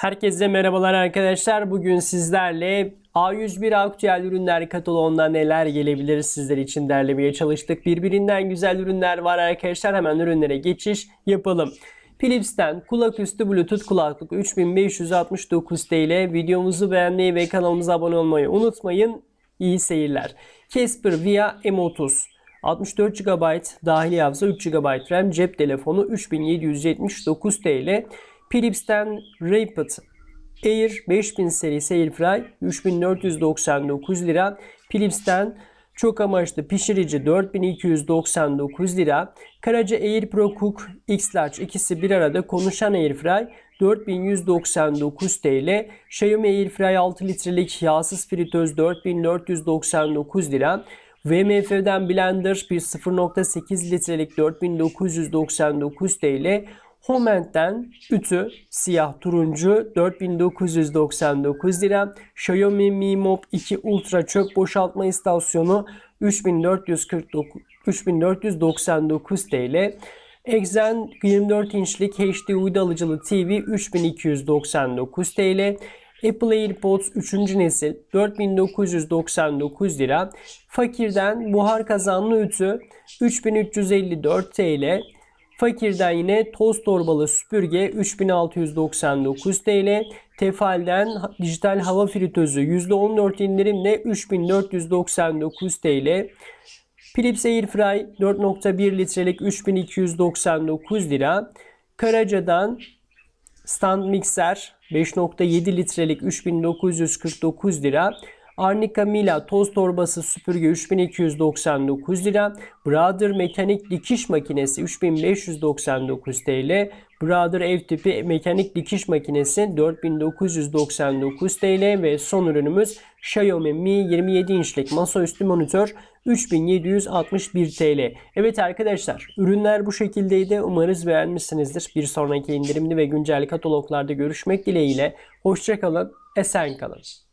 Herkese merhabalar arkadaşlar. Bugün sizlerle A101 aktüel ürünler kataloğunda neler gelebilir sizler için derlemeye çalıştık. Birbirinden güzel ürünler var arkadaşlar. Hemen ürünlere geçiş yapalım. Philips'ten kulaküstü Bluetooth kulaklık 3569 TL. Videomuzu beğenmeyi ve kanalımıza abone olmayı unutmayın. İyi seyirler. Casper Via M30 64 GB dahili hafıza 3 GB RAM cep telefonu 3779 TL. Philips'ten Rapid Air 5000 serisi Airfry 3499 lira. Philips'ten çok amaçlı pişirici 4299 lira. Karaca Air Pro Cook X-Large ikisi bir arada konuşan Airfry 4199 TL. Xiaomi Airfry 6 litrelik yağsız fritöz 4499 lira. VMF'den blender 1.8 litrelik 4999 TL. Homent'ten ütü siyah turuncu 4999 lira. Xiaomi Mi Mob 2 Ultra çöp boşaltma istasyonu 3449 3499 TL. Exen 24 inçlik HD uydu alıcılı TV 3299 TL. Apple AirPods 3. nesil 4999 lira. Fakirden buhar kazanlı ütü 3354 TL. Fakirden yine toz torbalı süpürge 3699 TL. Tefal'den dijital hava fritözü %14 indirimle 3499 TL. Philips Airfry 4.1 litrelik 3299 lira. Karaca'dan stand mikser 5.7 litrelik 3949 lira. Arnica Mila toz torbası süpürge 3299 lira. Brother mekanik dikiş makinesi 3599 TL. Brother ev tipi mekanik dikiş makinesi 4999 TL ve son ürünümüz Xiaomi Mi 27 inçlik masaüstü monitör 3761 TL. Evet arkadaşlar ürünler bu şekildeydi. Umarız beğenmişsinizdir. Bir sonraki indirimli ve güncel kataloglarda görüşmek dileğiyle. Hoşçakalın, esen kalın.